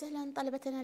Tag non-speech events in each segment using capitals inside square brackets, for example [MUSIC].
Bienvenue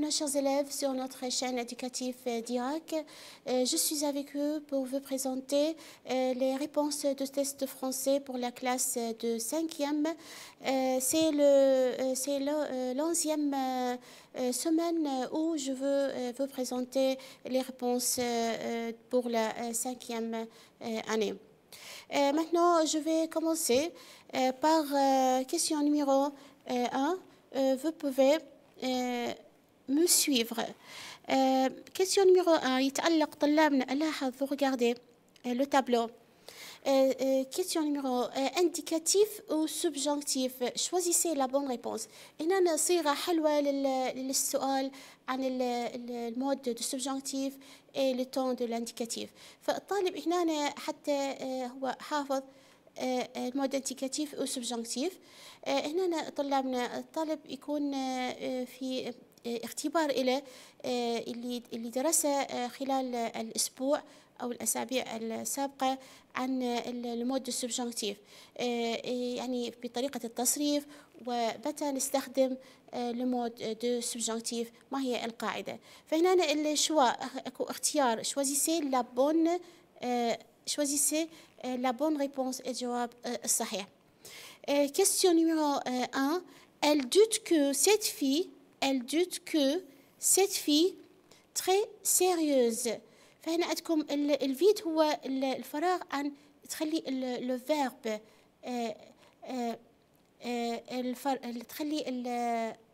nos chers élèves sur notre chaîne éducative DIAC. Euh، je suis avec vous pour vous présenter euh, les réponses de test français pour la classe de 5e. Euh, c'est l'onzième semaine où je veux vous présenter les réponses euh, euh, pour la euh, cinquième année. maintenant, je vais commencer par question numéro 1. vous pouvez me suivre. question numéro 1. vous regardez le tableau. Euh, euh, question numéro euh, indicatif ou subjonctif choisissez la bonne réponse هنا صيغة حلوة للسؤال عن المود دو سبجونكتيف اي لو تون دو لانديكاتيف فالطالب هنا حتى هو حافظ المود انديكاتيف او سبجونكتيف هنا طلابنا الطالب يكون في اختبار له اللي درسه خلال الاسبوع أو الأسابيع السابقة عن المود السبجنكتيف آه، يعني بطريقة التصريف ومتى نستخدم المود آه، دو سبجنكتيف ما هي القاعدة فهنا الشواء أكو اختيار شوازيسي لا بون شوازيسي لا بون ريبونس الجواب الصحيح كيستيون نيميرو 1 Elle doute que cette fille, elle doute que cette fille très sérieuse فهنا عندكم الفيد هو الفراغ عن تخلي لو فيرب آه، آه، آه، تخلي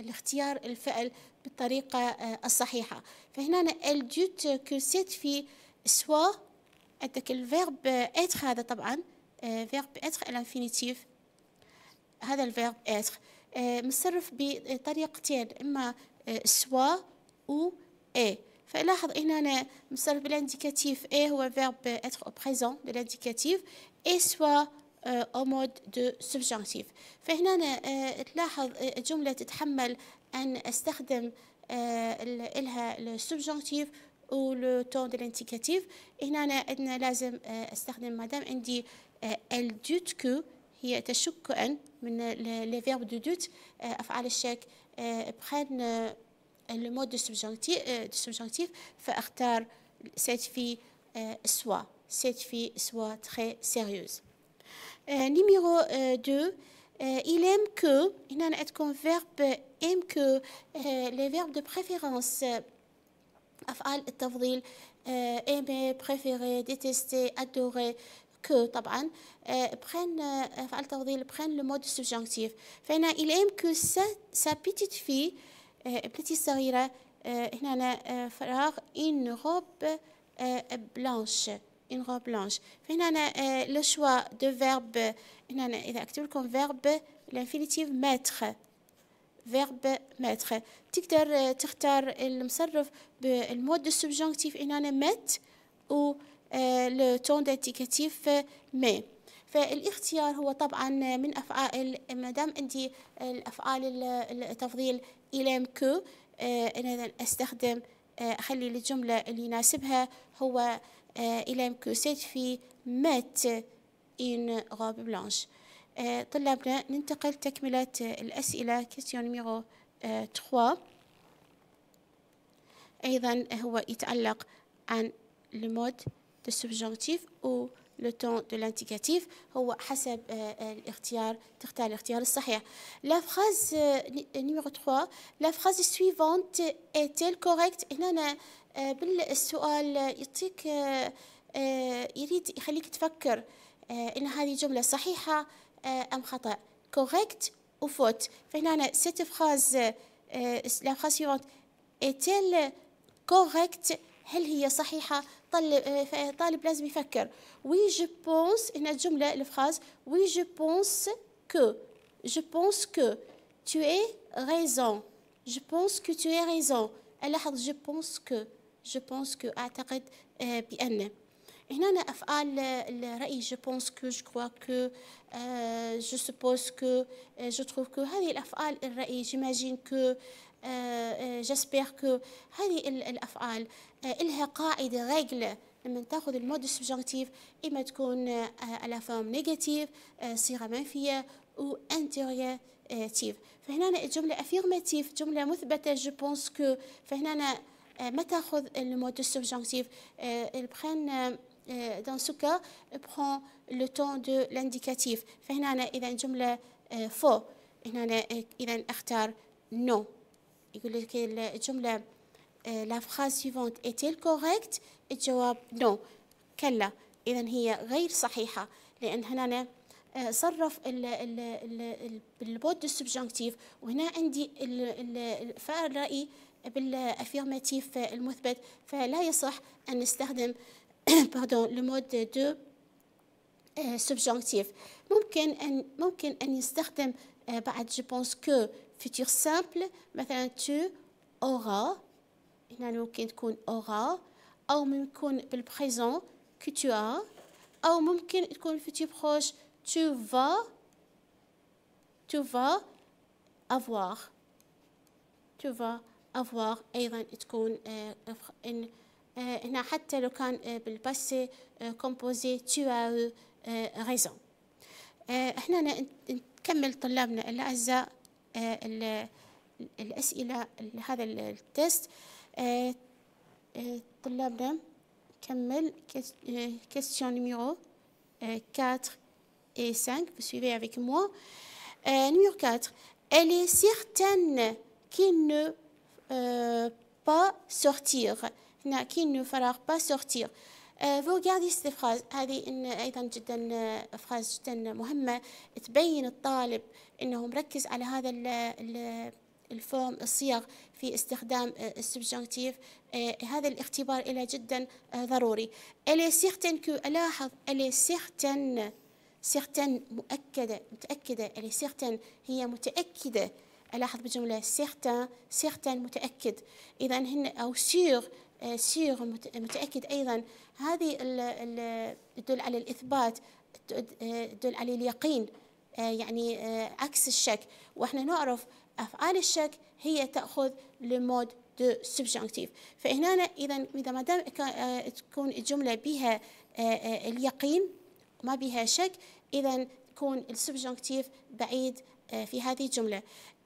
الاختيار الفعل بالطريقة الصحيحة فهنا ال دوت كو سيت في سوا عندك الفيرب اتر هذا طبعا فيرب اتر الانفينيتيف هذا الفيرب اتر متصرف بطريقتين اما سوا و اي فلاحظ هنا مصرف بالانديكاتيف اي هو فيرب اتر او بريزون بالانديكاتيف اي سوا او مود دو سبجانتيف فهنا euh, تلاحظ euh, الجملة تتحمل أن أستخدم euh, إلها السبجانتيف لو تون دو الانديكاتيف هنا أنا لازم أستخدم مادام عندي ال دوت كو هي تشك أن من لي فيرب دو دوت أفعال الشك بخان Euh, le mode de subjonctif, euh, de subjonctif cette fille euh, soit cette fille soit très sérieuse euh, numéro 2 il aime que هنا verbe aime que les verbes de préférence افعال التفضيل aimer préférer détester adorer que طبعا prennent التفضيل prennent le mode de subjonctif il aime que sa petite fille ابنتي آه، الصغيرة هنا آه، فراغ إن غوب بلانش إن غوب بلانش فهنا لو شوا دو فيرب هنا إذا أكتب لكم فيرب الانفينيتيف ماتخ فيرب ماتخ تقدر آه، تختار المصرف بالمود السبجونكتيف هنا مات و لو تون ديتيكاتيف مي فالاختيار هو طبعا من افعال ما دام عندي الافعال التفضيل الى كو آه، انا استخدم آه، اخلي الجمله اللي يناسبها هو آه، الى كو سيت في مات ان غاب بلانش طلابنا ننتقل تكملة الأسئلة كيسيون ميغو تخوا أيضا هو يتعلق عن المود السبجونتيف و لو تون دو لانديكاتيف هو حسب آه، آه، الاختيار تختار الاختيار الصحيح لا فراز نيميرو 3 لا فراز سويفونت اي تيل كوريكت هنا أنا بالسؤال يعطيك آه، يريد يخليك تفكر ان هذه جمله صحيحه ام خطا كوريكت وفوت فهنا سيت فراز لا فراز سويفونت اي تيل كوريكت هل هي صحيحة؟ آه، طالب لازم يفكر وي جو بونس هنا الجملة الفراز وي جو بونس كو جو بونس كو تو اي غيزون جو بونس كو تو اي غيزون ألاحظ جو بونس كو جو بونس كو أعتقد آه، بأن هنا أنا أفعال الرأي جو بونس كو جو كوا كو جو سوبوز كو جو تخوف كو هذه الأفعال الرأي جيماجين كو جسبيغ آه، كو آه، هذه الافعال آه، الها قاعده ريجل لما تاخذ المود سبجنكتيف اما تكون على فورم نيجاتيف صيغه منفيه او انتيريتيف فهنا الجمله افيرماتيف جمله مثبته جو بونس كو فهنا ما تاخذ المود سبجنكتيف البخان دون ce cas prend لو temps دو l'indicatif فهنا اذا جمله فو هنا اذا اختار نو no. يقول لك الجملة لا فخاز سيفونت إتيل كوريكت الجواب نو كلا إذا هي غير صحيحة لأن هنا صرف البود السبجنكتيف وهنا عندي فاعل الرأي بالافيرماتيف المثبت فلا يصح أن نستخدم باردون مود دو سبجنكتيف ممكن أن ممكن أن يستخدم بعد جو بونس كو فيتور سامبل مثلا تو اورا هنا ممكن تكون اورا أو ممكن بالبريزون que تو أو ممكن تكون فيتور بروش تو فا تو فا افوار تو فا افوار أيضا تكون آه، إن آه، هنا حتى لو كان آه، بالباسي كومبوزي tu as raison هنا نكمل طلابنا الأعزاء الأسئلة لهذا التست طلابنا question numéro 4 et 5 vous suivez avec moi numéro 4 elle est certaine qu'il ne euh, pas sortir qu'il ne fera pas sortir آه، فوغارديست فراز هذه إن أيضا جدا آه، فراز جدا مهمة تبين الطالب أنه مركز على هذا ال ال الفورم الصيغ في استخدام آه، السبجنكتيف هذا الاختبار إلى جدا ضروري ألي سيختن كو ألاحظ ألي سيختن سيختن مؤكدة متأكدة ألي سيختن هي متأكدة ألاحظ بجملة سيختن سيختن متأكد إذا هن أو سيغ سير آه، متأكد أيضا هذه تدل على الإثبات آه، تدل على اليقين آه، يعني عكس الشك وإحنا نعرف أفعال الشك هي تأخذ لمود دو سبجنكتيف فهنا إذا إذا ما دام تكون الجملة بها اليقين ما بها شك إذا تكون السبجنكتيف بعيد في هذه الجملة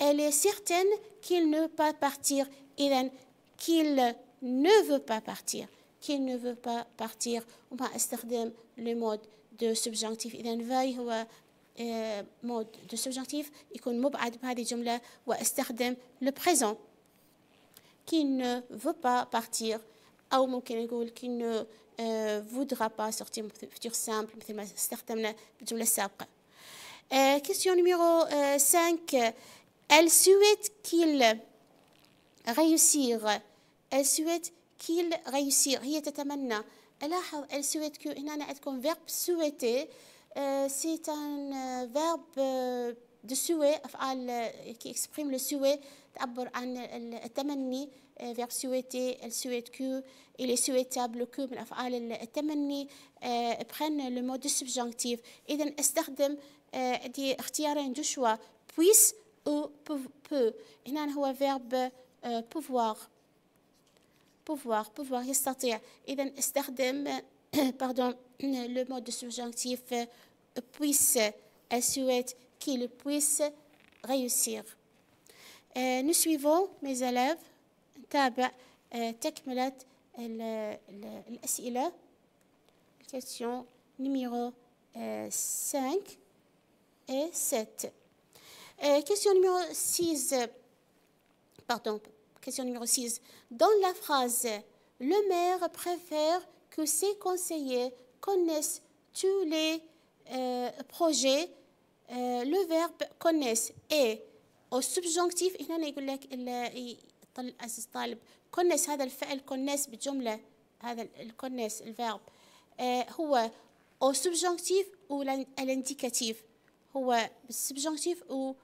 Elle est certaine qu'il ne peut partir إذا qu'il ne veut pas partir Qui ne veut pas partir va utiliser le mode de subjonctif إذا a هو مود دو سبجنتيف يكون مبعد بهذه الجملة واستخدم le présent. qui ne veut pas partir ou peut dire qui ne euh, voudra pas sortir futur simple مثل ما استخدمنا بالجملة simple. question numéro 5 euh, elle souhaite qu'il réussisse السويت كيل غيسير هي تتمنى الاحظ السويت كيو هنا عندكم فيرب سويتي سي تان فيرب دو سوي افعال كي اكسبريم لو سوي تعبر عن التمني فيرب سويتي السويت كيو الي est souhaitable que من افعال التمني برين لو مود سبجونكتيف اذا استخدم عندي euh, اختيارين دو شوا بويس او بو هنا هو فيرب بوفوار euh, pouvoir pouvoir يستطيع إذا استخدم pardon [COUGHS] le mot de subjonctif euh, puisse elle souhaite qu'il puisse réussir euh, nous suivons mes élèves tech تكملة الأسئلة question numéro 5 euh, et 7 question numéro 6 pardon Question numéro 6. Dans la phrase Le maire préfère que ses conseillers connaissent tous les euh, projets, euh, le verbe connaissent est au subjonctif هنا يقول لك اس الطالب connaissent » هذا الفعل connaissent » بجملة هذا ou verbe هو au subjonctif ou l'indicatif. هو subjonctif ou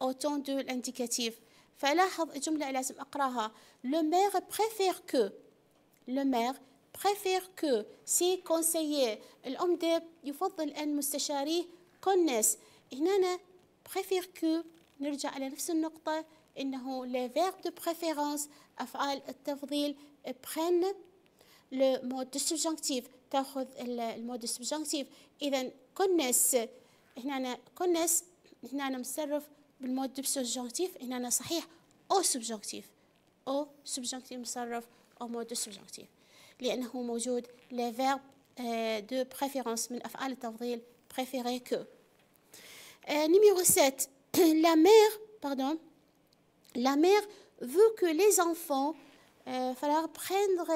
autant de l'indicatif. فلاحظ الجملة اللي لازم أقراها لو مير بريفير كو لو مير بريفير كو سي كونسيي الأم ديب يفضل أن مستشاريه كونس هنا بريفير كو نرجع على نفس النقطة إنه لي فيرب دو بريفيرونس أفعال التفضيل برين لو مود دو سبجنكتيف تاخذ المود دو إذا كونس هنا كونس هنا مصرف le mode subjonctif, en est-ce-à-dire, au subjonctif, Au subjonctif mis en mode subjonctif, parce qu'il y a le verbe de préférence, préféré préférer que. Numéro 7. [CLEARS THROAT] La mère, pardon. La mère veut que les enfants, il euh, falloir prendre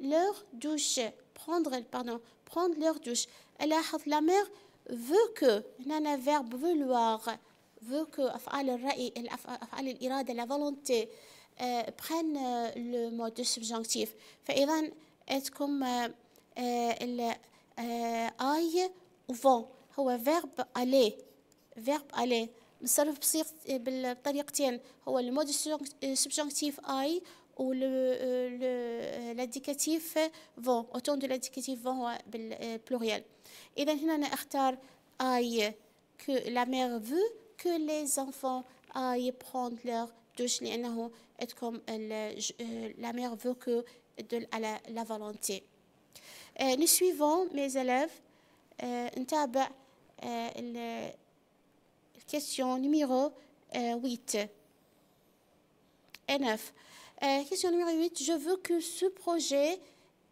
leur douche. Prendre, pardon. Prendre leur douche. La mère veut que. C'est un verbe vouloir. veut que افعال الراي افعال الاراده لا فولونتي بخان لو مود سبجونكتيف فاذا اتكم ال اي فون هو فيرب الي فيرب الي مصرف بصيغ بالطريقتين هو المود سبجونكتيف اي و لاديكاتيف فو اوتون دو لاديكاتيف فون هو بالبلوريال اذا هنا انا اختار اي كو لا مير فو que les enfants aillent prendre leur douche comme comme euh, euh, la mère veut que de la, volonté euh, nous suivons mes élèves table, question numéro 8 et 9 question numéro 8 je veux que ce projet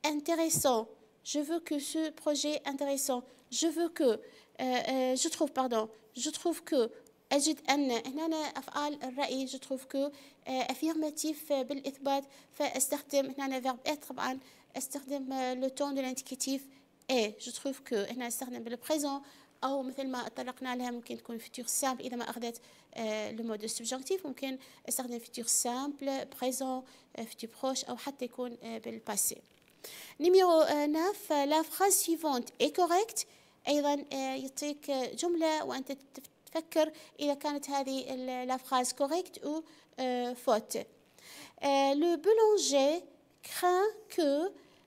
intéressant je veux que ce projet intéressant je veux que je trouve pardon je trouve que اجد ان هنا افعال الراي جو تروف كو افيرماتيف بالاثبات فاستخدم هنا فيرب ات طبعا استخدم لو تون دو لانديكاتيف اي جو تروف كو هنا استخدم بالبريزون او مثل ما تطرقنا لها ممكن تكون فيتور سامبل اذا ما اخذت لو مود سبجنكتيف ممكن استخدم فيتور سامبل بريزون فيتور بروش او حتى يكون بالباسي نيميرو 9 لا فراز سيفونت اي كوريكت ايضا آه، يعطيك آه، جمله وانت تفكر إذا كانت هذه لافراز كوريكت أو فوت euh, Le boulanger craint que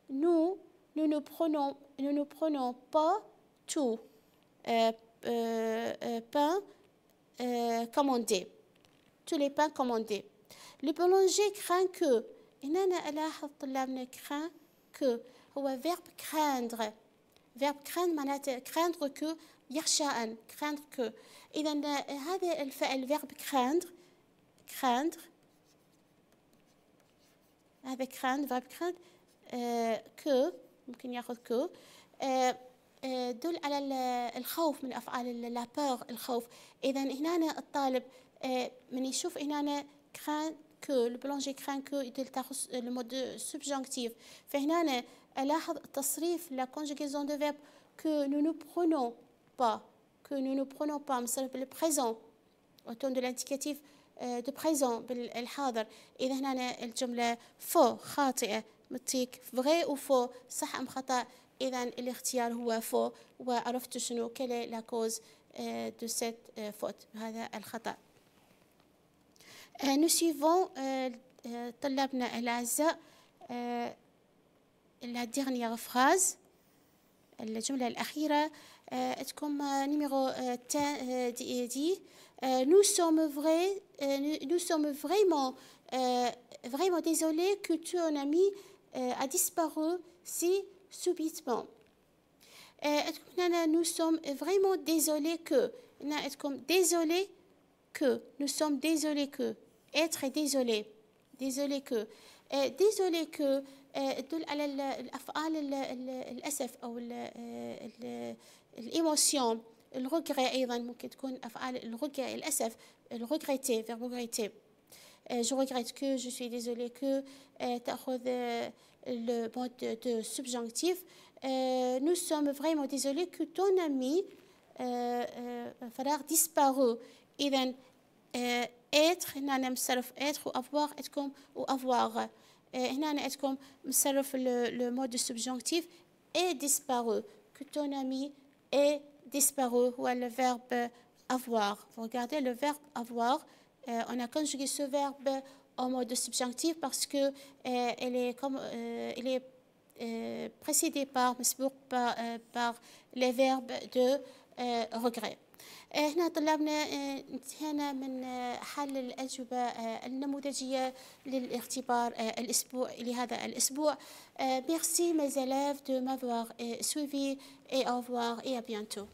nous, nous ne prenons, nous ne prenons pas tout euh, euh, euh pain euh, commandé, tous les pains commandés. Le boulanger craint que, craint que, ou verbe craindre, verbe craindre, craindre que يخشى أن craindre que إذا آه، هذا الفعل verb craindre craindre هذا craindre verb craindre آه، que ممكن ياخذ que آه، دل على الخوف من أفعال لا peur الخوف إذا هنا الطالب من يشوف هنا craint que البلونجي كران كو يدل تاخذ المود سبجونكتيف فهنا ألاحظ التصريف لا كونجيكيزون دو فيرب que nous nous prenons pas, que nous ne prenons pas, le présent, autour de l'indicatif euh, de présent بالحاضر إذا هنا الجملة فو خاطئة متيك فغي أو فو صح أم خطأ إذا الاختيار هو فو وعرفت شنو كلا لا كوز دو سيت فوت هذا الخطأ نو سيفون طلابنا الأعزاء لا ديغنيغ فراز الجملة الأخيرة Euh, comme comme euh, numéro euh, dit, nous sommes vrais, nous, sommes vraiment, vraiment désolés que ton ami a disparu si subitement. nous sommes vraiment désolés que, comme désolés que, nous sommes désolés que, être désolé, désolé que, désolé que l'émotion, le regret, évidemment, qu'est-ce qu'on a le regret, le s'f, euh, je regrette que, je suis désolée que, euh, tu as euh, le mode de subjonctif, nous sommes vraiment désolés que ton ami fera disparaître être, n'importe quoi être ou avoir est ou avoir, n'importe quoi le mode subjonctif et disparaître que ton ami est disparu, ou le verbe avoir. Vous regardez le verbe avoir, euh, on a conjugué ce verbe en mode subjonctif parce que euh, est comme euh, il est euh, précédé par, par, par les verbes de regret. آه، هنا طلابنا انتهينا آه، من آه، حل الأجوبة النموذجية للاختبار الأسبوع لهذا الأسبوع ميرسي mes دو de سويفي اي et اي revoir بيانتو